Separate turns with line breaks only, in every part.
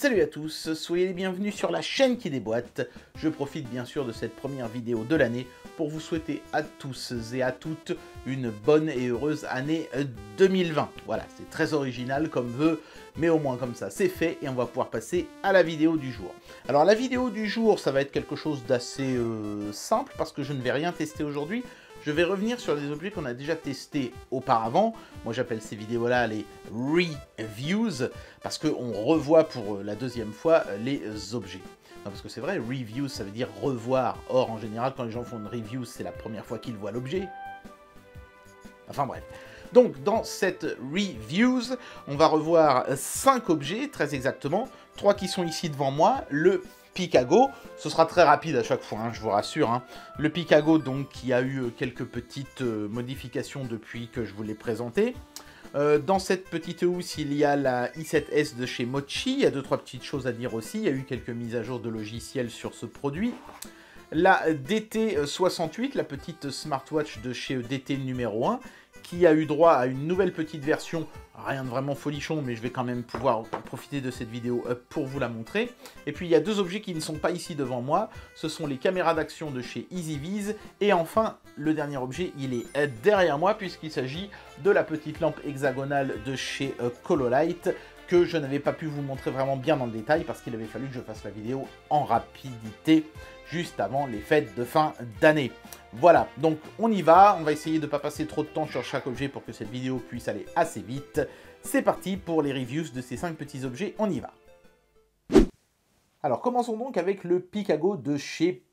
Salut à tous, soyez les bienvenus sur la chaîne qui déboîte. Je profite bien sûr de cette première vidéo de l'année pour vous souhaiter à tous et à toutes une bonne et heureuse année 2020. Voilà, c'est très original comme vœu, mais au moins comme ça c'est fait et on va pouvoir passer à la vidéo du jour. Alors la vidéo du jour, ça va être quelque chose d'assez euh, simple parce que je ne vais rien tester aujourd'hui je vais revenir sur des objets qu'on a déjà testés auparavant. Moi, j'appelle ces vidéos-là les reviews, parce qu'on revoit pour euh, la deuxième fois euh, les objets. Non, parce que c'est vrai, review, ça veut dire revoir. Or, en général, quand les gens font une review, c'est la première fois qu'ils voient l'objet. Enfin bref. Donc, dans cette reviews, on va revoir 5 objets, très exactement. Trois qui sont ici devant moi. Le Picago. Ce sera très rapide à chaque fois, hein, je vous rassure. Hein. Le Picago, donc, qui a eu euh, quelques petites euh, modifications depuis que je vous l'ai présenté. Euh, dans cette petite housse, il y a la i7S de chez Mochi. Il y a deux trois petites choses à dire aussi. Il y a eu quelques mises à jour de logiciels sur ce produit. La DT68, la petite smartwatch de chez DT numéro 1 qui a eu droit à une nouvelle petite version, rien de vraiment folichon, mais je vais quand même pouvoir profiter de cette vidéo euh, pour vous la montrer. Et puis il y a deux objets qui ne sont pas ici devant moi, ce sont les caméras d'action de chez EasyViz, et enfin, le dernier objet, il est euh, derrière moi, puisqu'il s'agit de la petite lampe hexagonale de chez euh, Cololite, que je n'avais pas pu vous montrer vraiment bien dans le détail parce qu'il avait fallu que je fasse la vidéo en rapidité juste avant les fêtes de fin d'année. Voilà, donc on y va, on va essayer de ne pas passer trop de temps sur chaque objet pour que cette vidéo puisse aller assez vite. C'est parti pour les reviews de ces 5 petits objets, on y va. Alors commençons donc avec le Picago de chez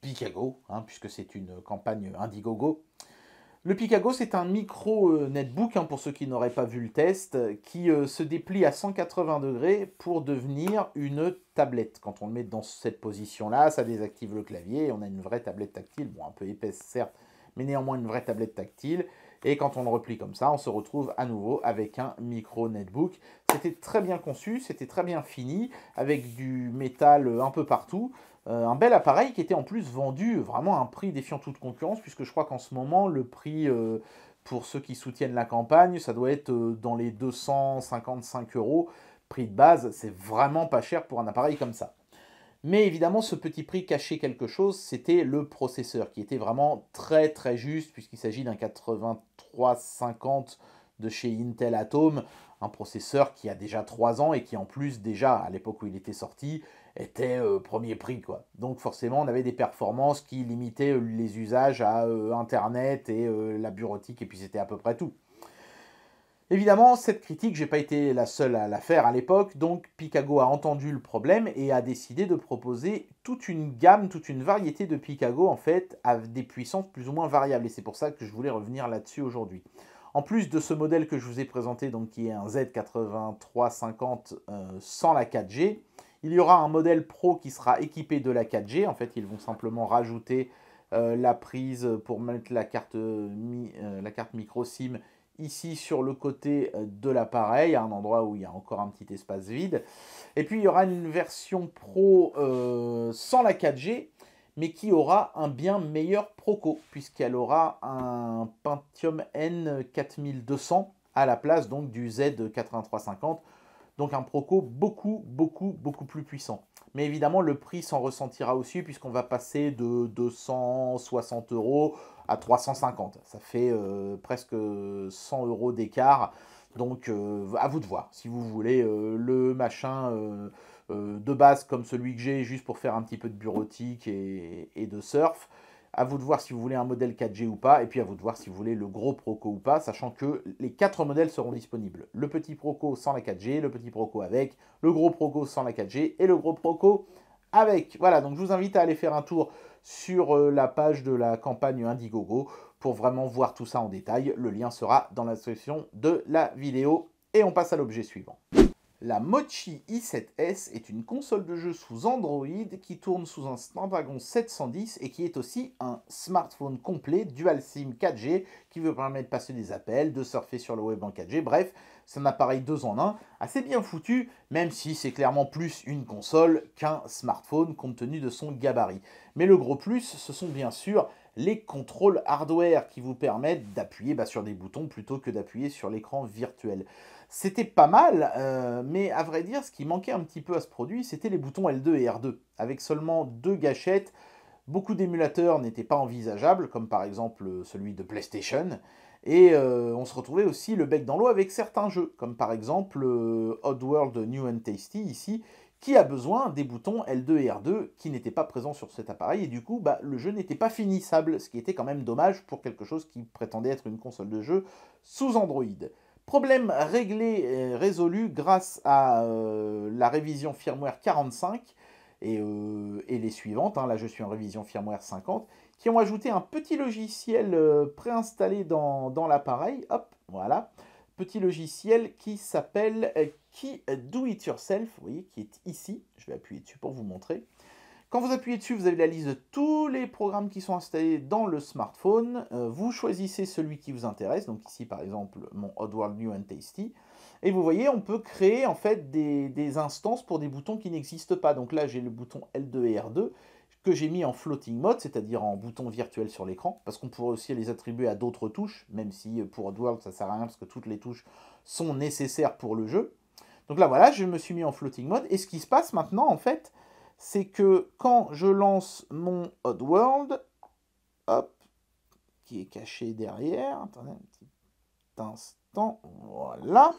Picago, hein, puisque c'est une campagne Indiegogo. Le Picago, c'est un micro euh, netbook, hein, pour ceux qui n'auraient pas vu le test, qui euh, se déplie à 180 degrés pour devenir une tablette. Quand on le met dans cette position-là, ça désactive le clavier et on a une vraie tablette tactile. Bon, un peu épaisse, certes, mais néanmoins une vraie tablette tactile. Et quand on le replie comme ça, on se retrouve à nouveau avec un micro netbook. C'était très bien conçu, c'était très bien fini, avec du métal euh, un peu partout. Euh, un bel appareil qui était en plus vendu vraiment à un prix défiant toute concurrence, puisque je crois qu'en ce moment, le prix euh, pour ceux qui soutiennent la campagne, ça doit être euh, dans les 255 euros. Prix de base, c'est vraiment pas cher pour un appareil comme ça. Mais évidemment, ce petit prix cachait quelque chose, c'était le processeur, qui était vraiment très très juste, puisqu'il s'agit d'un 8350 de chez Intel Atom, un processeur qui a déjà 3 ans et qui en plus déjà, à l'époque où il était sorti, était euh, premier prix. Quoi. Donc forcément, on avait des performances qui limitaient euh, les usages à euh, Internet et la bureautique, et puis c'était à peu près tout. Évidemment, cette critique, j'ai pas été la seule à la faire à l'époque, donc Picago a entendu le problème et a décidé de proposer toute une gamme, toute une variété de Picago, en fait, à des puissances plus ou moins variables, et c'est pour ça que je voulais revenir là-dessus aujourd'hui. En plus de ce modèle que je vous ai présenté, donc qui est un Z8350 sans la 4G, il y aura un modèle Pro qui sera équipé de la 4G. En fait, ils vont simplement rajouter euh, la prise pour mettre la carte, euh, euh, la carte micro SIM ici sur le côté de l'appareil, à un endroit où il y a encore un petit espace vide. Et puis il y aura une version Pro sans la 4G, mais qui aura un bien meilleur Proco, puisqu'elle aura un Pentium N4200 à la place donc du Z8350 donc un Proco beaucoup, beaucoup, beaucoup plus puissant. Mais évidemment, le prix s'en ressentira aussi puisqu'on va passer de 260 euros à 350. Ça fait euh, presque 100 euros d'écart. Donc euh, à vous de voir si vous voulez euh, le machin de base comme celui que j'ai juste pour faire un petit peu de bureautique et de surf. À vous de voir si vous voulez un modèle 4G ou pas, et puis à vous de voir si vous voulez le gros Proco ou pas, sachant que les quatre modèles seront disponibles. Le petit Proco sans la 4G, le petit Proco avec, le gros Proco sans la 4G et le gros Proco avec. Voilà, donc je vous invite à aller faire un tour sur euh, la page de la campagne Indiegogo pour vraiment voir tout ça en détail. Le lien sera dans la description de la vidéo. Et on passe à l'objet suivant. La Mochi i7S est une console de jeu sous Android qui tourne sous un Snapdragon 710 et qui est aussi un smartphone complet dual SIM 4G qui vous permet de passer des appels, de surfer sur le web en 4G. Bref, c'est un appareil 2 en un assez bien foutu, même si c'est clairement plus une console qu'un smartphone compte tenu de son gabarit. Mais le gros plus, ce sont bien sûr les contrôles hardware qui vous permettent d'appuyer bah, sur des boutons plutôt que d'appuyer sur l'écran virtuel. C'était pas mal, euh, mais à vrai dire, ce qui manquait un petit peu à ce produit, c'était les boutons L2 et R2. Avec seulement deux gâchettes, beaucoup d'émulateurs n'étaient pas envisageables, comme par exemple euh, celui de PlayStation. Et euh, on se retrouvait aussi le bec dans l'eau avec certains jeux, comme par exemple Odd World New and Tasty ici, qui a besoin des boutons L2 et R2 qui n'étaient pas présents sur cet appareil, et du coup, bah, le jeu n'était pas finissable, ce qui était quand même dommage pour quelque chose qui prétendait être une console de jeu sous Android. Problème réglé résolu grâce à euh, la révision firmware 45 euh, et, les suivantes, hein. là je suis en révision firmware 50, qui ont ajouté un petit logiciel euh, préinstallé dans, l'appareil, hop, voilà, petit logiciel qui s'appelle Key Do It Yourself, vous voyez, qui est ici, je vais appuyer dessus pour vous montrer, quand vous appuyez dessus, vous avez la liste de tous les programmes qui sont installés dans le smartphone. Euh, vous choisissez celui qui vous intéresse, donc ici par exemple mon Oddworld New and Tasty. Et vous voyez, on peut créer en fait des, instances pour des boutons qui n'existent pas. Donc là, j'ai le bouton L2 et R2 que j'ai mis en floating mode, c'est-à-dire en bouton virtuel sur l'écran, parce qu'on pourrait aussi les attribuer à d'autres touches, même si euh, pour Oddworld ça sert à rien parce que toutes les touches sont nécessaires pour le jeu. Donc là voilà, je me suis mis en floating mode, et ce qui se passe maintenant en fait, c'est que quand je lance mon Oddworld, hop, qui est caché derrière, attendez un petit instant, voilà.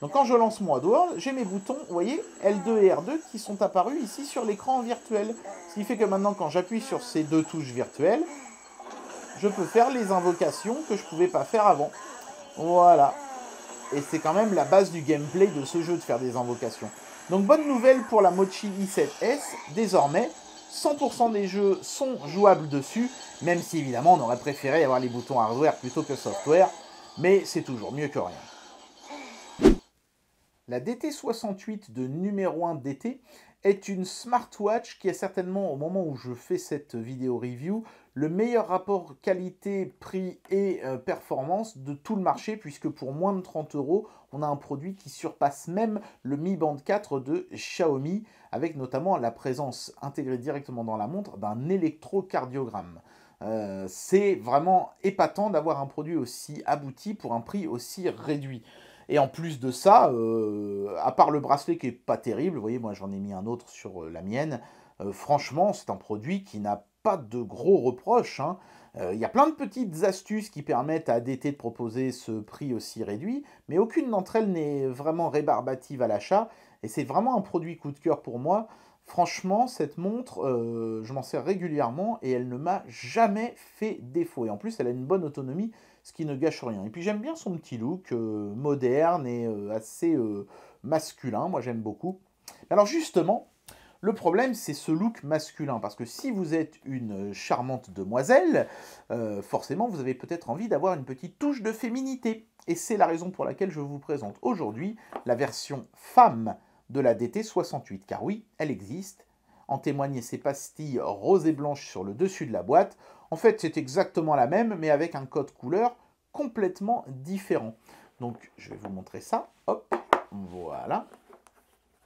Donc quand je lance mon World, j'ai mes boutons, vous voyez, L2 et R2 qui sont apparus ici sur l'écran virtuel. Ce qui fait que maintenant quand j'appuie sur ces deux touches virtuelles, je peux faire les invocations que je ne pouvais pas faire avant. Voilà. Et c'est quand même la base du gameplay de ce jeu de faire des invocations. Donc bonne nouvelle pour la Mochi i7S, désormais 100% des jeux sont jouables dessus, même si évidemment on aurait préféré avoir les boutons hardware plutôt que software, mais c'est toujours mieux que rien. La DT68 de numéro 1 DT est une smartwatch qui est certainement, au moment où je fais cette vidéo review, le meilleur rapport qualité-prix et euh, performance de tout le marché, puisque pour moins de 30 euros, on a un produit qui surpasse même le Mi Band 4 de Xiaomi, avec notamment la présence intégrée directement dans la montre d'un électrocardiogramme. Euh, c'est vraiment épatant d'avoir un produit aussi abouti pour un prix aussi réduit. Et en plus de ça, euh, à part le bracelet qui est pas terrible, vous voyez, moi j'en ai mis un autre sur la mienne, franchement, c'est un produit qui n'a pas de gros reproches. Hein. Euh, il y a plein de petites astuces qui permettent à ADT de proposer ce prix aussi réduit, mais aucune d'entre elles n'est vraiment rébarbative à l'achat, et c'est vraiment un produit coup de cœur pour moi. Franchement, cette montre, euh, je m'en sers régulièrement et elle ne m'a jamais fait défaut. Et en plus, elle a une bonne autonomie, ce qui ne gâche rien. Et puis j'aime bien son petit look euh, moderne et assez masculin, moi j'aime beaucoup. Alors justement, le problème, c'est ce look masculin, parce que si vous êtes une charmante demoiselle, euh, forcément, vous avez peut-être envie d'avoir une petite touche de féminité. Et c'est la raison pour laquelle je vous présente aujourd'hui la version femme de la DT68, car oui, elle existe. En témoignent ces pastilles roses et blanches sur le dessus de la boîte. En fait, c'est exactement la même, mais avec un code couleur complètement différent. Donc, je vais vous montrer ça. Hop, voilà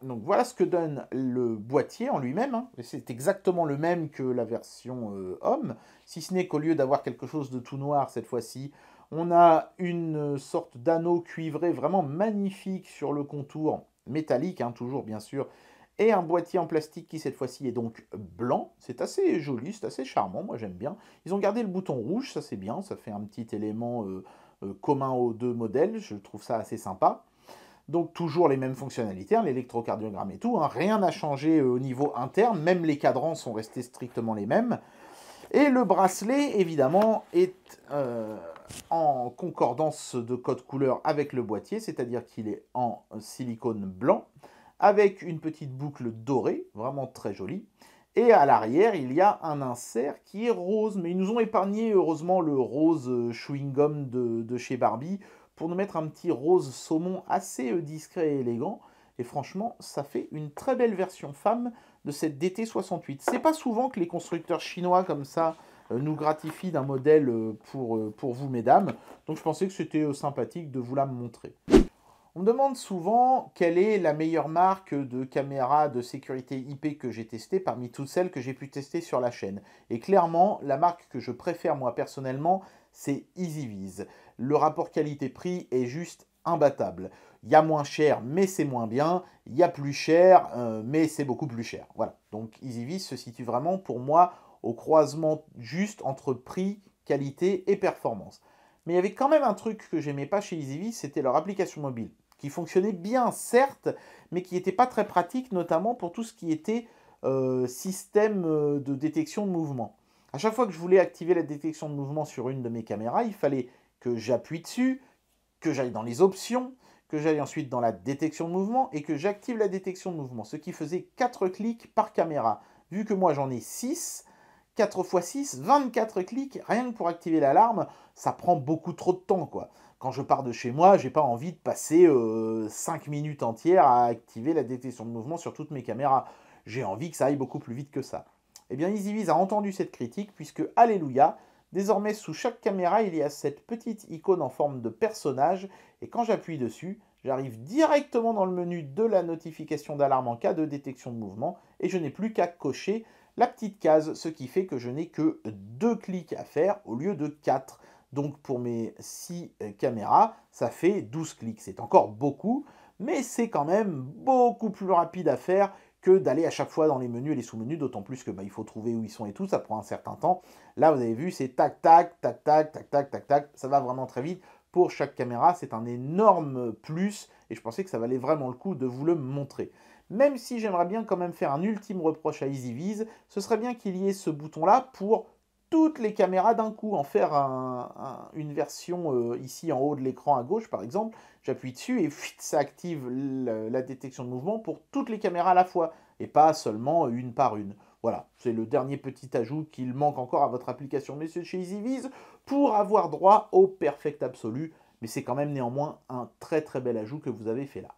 donc voilà ce que donne le boîtier en lui-même. Hein. C'est exactement le même que la version euh, homme, si ce n'est qu'au lieu d'avoir quelque chose de tout noir cette fois-ci, on a une sorte d'anneau cuivré vraiment magnifique sur le contour, métallique hein, toujours bien sûr, et un boîtier en plastique qui cette fois-ci est donc blanc. C'est assez joli, c'est assez charmant, moi j'aime bien. Ils ont gardé le bouton rouge, ça c'est bien, ça fait un petit élément euh, euh, commun aux deux modèles, je trouve ça assez sympa. Donc toujours les mêmes fonctionnalités, hein, l'électrocardiogramme et tout. Hein. rien n'a changé euh, au niveau interne, même les cadrans sont restés strictement les mêmes. Et le bracelet, évidemment, est euh, en concordance de code couleur avec le boîtier, c'est-à-dire qu'il est en silicone blanc, avec une petite boucle dorée, vraiment très jolie. Et à l'arrière, il y a un insert qui est rose, mais ils nous ont épargné heureusement le rose euh, chewing-gum de chez Barbie, pour nous mettre un petit rose saumon assez euh, discret et élégant. Et franchement, ça fait une très belle version femme de cette DT68. C'est pas souvent que les constructeurs chinois comme ça euh, nous gratifient d'un modèle euh, pour, pour vous, mesdames. Donc je pensais que c'était sympathique de vous la montrer. On me demande souvent quelle est la meilleure marque de caméra de sécurité IP que j'ai testée parmi toutes celles que j'ai pu tester sur la chaîne. Et clairement, la marque que je préfère moi personnellement, c'est EasyViz le rapport qualité-prix est juste imbattable. Il y a moins cher, mais c'est moins bien. Il y a plus cher, euh, mais c'est beaucoup plus cher. Voilà. Donc EasyVis se situe vraiment pour moi au croisement juste entre prix, qualité et performance. Mais il y avait quand même un truc que j'aimais pas chez EasyVis, c'était leur application mobile, qui fonctionnait bien certes, mais qui n'était pas très pratique, notamment pour tout ce qui était euh, système euh, de détection de mouvement. À chaque fois que je voulais activer la détection de mouvement sur une de mes caméras, il fallait que j'appuie dessus, que j'aille dans les options, que j'aille ensuite dans la détection de mouvement et que j'active la détection de mouvement, ce qui faisait 4 clics par caméra. Vu que moi j'en ai 6, 4 x 6, 24 clics, rien que pour activer l'alarme, ça prend beaucoup trop de temps quoi. Quand je pars de chez moi, j'ai pas envie de passer 5 euh, minutes entières à activer la détection de mouvement sur toutes mes caméras. J'ai envie que ça aille beaucoup plus vite que ça. Eh bien, EasyViz a entendu cette critique puisque, alléluia, Désormais, sous chaque caméra, il y a cette petite icône en forme de personnage et quand j'appuie dessus, j'arrive directement dans le menu de la notification d'alarme en cas de détection de mouvement et je n'ai plus qu'à cocher la petite case, ce qui fait que je n'ai que deux clics à faire au lieu de 4. Donc pour mes six euh, caméras, ça fait 12 clics. C'est encore beaucoup, mais c'est quand même beaucoup plus rapide à faire que d'aller à chaque fois dans les menus et les sous-menus, d'autant plus que bah, il faut trouver où ils sont et tout, ça prend un certain temps. Là, vous avez vu, c'est tac, tac, tac, tac, tac, tac, tac, tac, ça va vraiment très vite. Pour chaque caméra, c'est un énorme plus, et je pensais que ça valait vraiment le coup de vous le montrer. Même si j'aimerais bien quand même faire un ultime reproche à EasyViz, ce serait bien qu'il y ait ce bouton-là pour toutes les caméras d'un coup, en faire une version euh, ici en haut de l'écran à gauche par exemple, j'appuie dessus et ça active la détection de mouvement pour toutes les caméras à la fois et pas seulement une par une. Voilà, c'est le dernier petit ajout qu'il manque encore à votre application Messieurs chez EasyViz pour avoir droit au perfect absolu, mais c'est quand même néanmoins un très très bel ajout que vous avez fait là.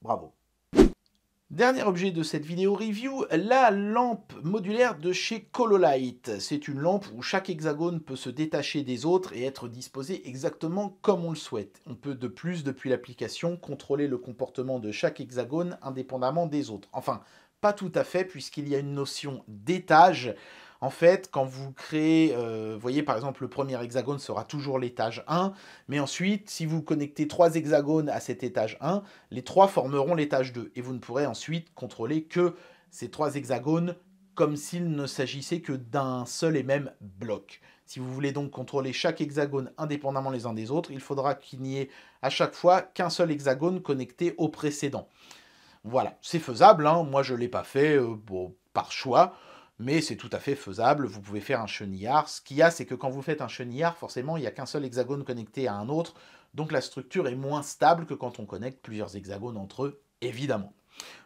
Bravo. Dernier objet de cette vidéo review, la lampe modulaire de chez Cololite. C'est une lampe où chaque hexagone peut se détacher des autres et être disposé exactement comme on le souhaite. On peut de plus, depuis l'application, contrôler le comportement de chaque hexagone indépendamment des autres. Enfin, pas tout à fait puisqu'il y a une notion d'étage en fait, quand vous créez, euh, voyez par exemple, le premier hexagone sera toujours l'étage 1, mais ensuite, si vous connectez trois hexagones à cet étage 1, les trois formeront l'étage 2, et vous ne pourrez ensuite contrôler que ces trois hexagones comme s'il ne s'agissait que d'un seul et même bloc. Si vous voulez donc contrôler chaque hexagone indépendamment les uns des autres, il faudra qu'il n'y ait à chaque fois qu'un seul hexagone connecté au précédent. Voilà, c'est faisable, hein, moi je ne l'ai pas fait euh, bon, par choix, mais c'est tout à fait faisable, vous pouvez faire un chenillard. Ce qu'il y a, c'est que quand vous faites un chenillard, forcément, il n'y a qu'un seul hexagone connecté à un autre, donc la structure est moins stable que quand on connecte plusieurs hexagones entre eux, évidemment.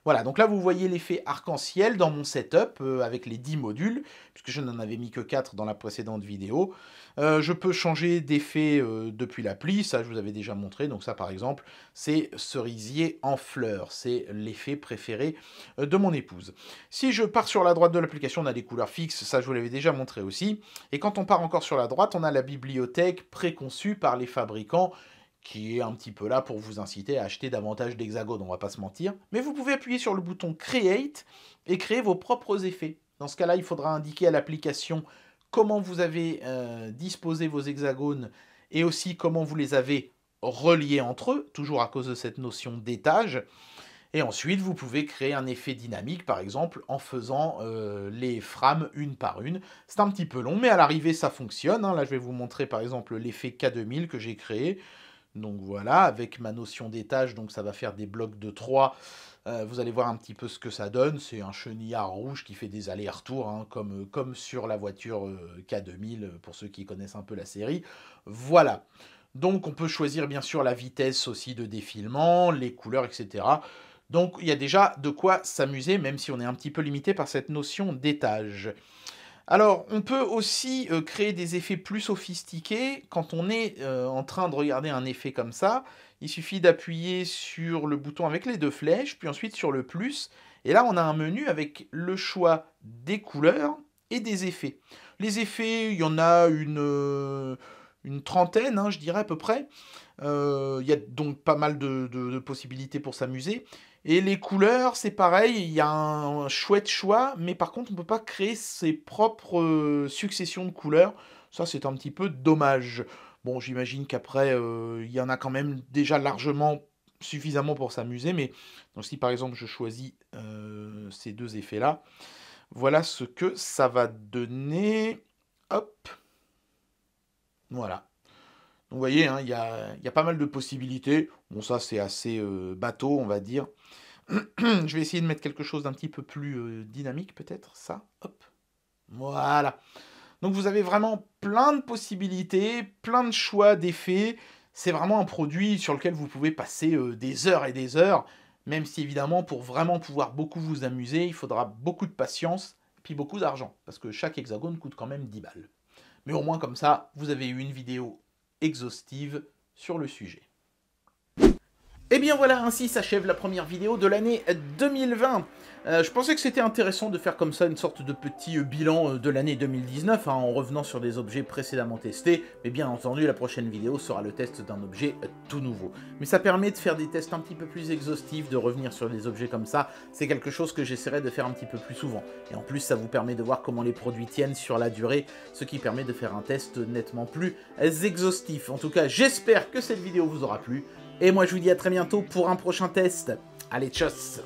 Voilà, donc là vous voyez l'effet arc-en-ciel dans mon setup euh, avec les 10 modules, puisque je n'en avais mis que 4 dans la précédente vidéo. Euh, je peux changer d'effet euh, depuis l'appli, ça je vous avais déjà montré, donc ça par exemple c'est cerisier en fleurs, c'est l'effet préféré de mon épouse. Si je pars sur la droite de l'application, on a des couleurs fixes, ça je vous l'avais déjà montré aussi, et quand on part encore sur la droite, on a la bibliothèque préconçue par les fabricants qui est un petit peu là pour vous inciter à acheter davantage d'hexagones, on va pas se mentir. Mais vous pouvez appuyer sur le bouton Create et créer vos propres effets. Dans ce cas-là, il faudra indiquer à l'application comment vous avez euh, disposé vos hexagones et aussi comment vous les avez reliés entre eux, toujours à cause de cette notion d'étage. Et ensuite, vous pouvez créer un effet dynamique, par exemple, en faisant euh, les frames une par une. C'est un petit peu long, mais à l'arrivée, ça fonctionne. Hein. Là, je vais vous montrer, par exemple, l'effet K2000 que j'ai créé. Donc voilà, avec ma notion d'étage, donc ça va faire des blocs de 3. Euh, vous allez voir un petit peu ce que ça donne. C'est un chenillard rouge qui fait des allers-retours, hein, comme, euh, comme sur la voiture euh, K2000, pour ceux qui connaissent un peu la série. Voilà. Donc on peut choisir bien sûr la vitesse aussi de défilement, les couleurs, etc. Donc il y a déjà de quoi s'amuser, même si on est un petit peu limité par cette notion d'étage. Alors, on peut aussi euh, créer des effets plus sophistiqués. Quand on est euh, en train de regarder un effet comme ça, il suffit d'appuyer sur le bouton avec les deux flèches, puis ensuite sur le plus. Et là, on a un menu avec le choix des couleurs et des effets. Les effets, il y en a une... Euh, trentaine, hein, je dirais à peu près. Il y a donc pas mal de possibilités pour s'amuser. Et les couleurs, c'est pareil, il y a un, chouette choix, mais par contre, on ne peut pas créer ses propres euh, successions de couleurs. Ça, c'est un petit peu dommage. Bon, j'imagine qu'après, euh, il y en a quand même déjà largement suffisamment pour s'amuser, mais donc si par exemple je choisis euh, ces deux effets-là, voilà ce que ça va donner. Hop. Voilà. Donc vous voyez, hein, il y, a, pas mal de possibilités. Bon, ça c'est assez euh, bateau, on va dire. je vais essayer de mettre quelque chose d'un petit peu plus euh, dynamique peut-être, ça, hop. Voilà. Donc vous avez vraiment plein de possibilités, plein de choix d'effets. C'est vraiment un produit sur lequel vous pouvez passer euh, des heures et des heures, même si évidemment pour vraiment pouvoir beaucoup vous amuser, il faudra beaucoup de patience, puis beaucoup d'argent, parce que chaque hexagone coûte quand même 10 balles. Mais au moins comme ça, vous avez eu une vidéo exhaustive sur le sujet. Et eh bien voilà, ainsi s'achève la première vidéo de l'année 2020. Euh, je pensais que c'était intéressant de faire comme ça une sorte de petit euh, bilan euh, de l'année 2019 hein, en revenant sur des objets précédemment testés, mais bien entendu la prochaine vidéo sera le test d'un objet tout nouveau. Mais ça permet de faire des tests un petit peu plus exhaustifs, de revenir sur des objets comme ça, c'est quelque chose que j'essaierai de faire un petit peu plus souvent. Et en plus ça vous permet de voir comment les produits tiennent sur la durée, ce qui permet de faire un test nettement plus exhaustif. En tout cas j'espère que cette vidéo vous aura plu, et moi, je vous dis à très bientôt pour un prochain test. Allez, tchuss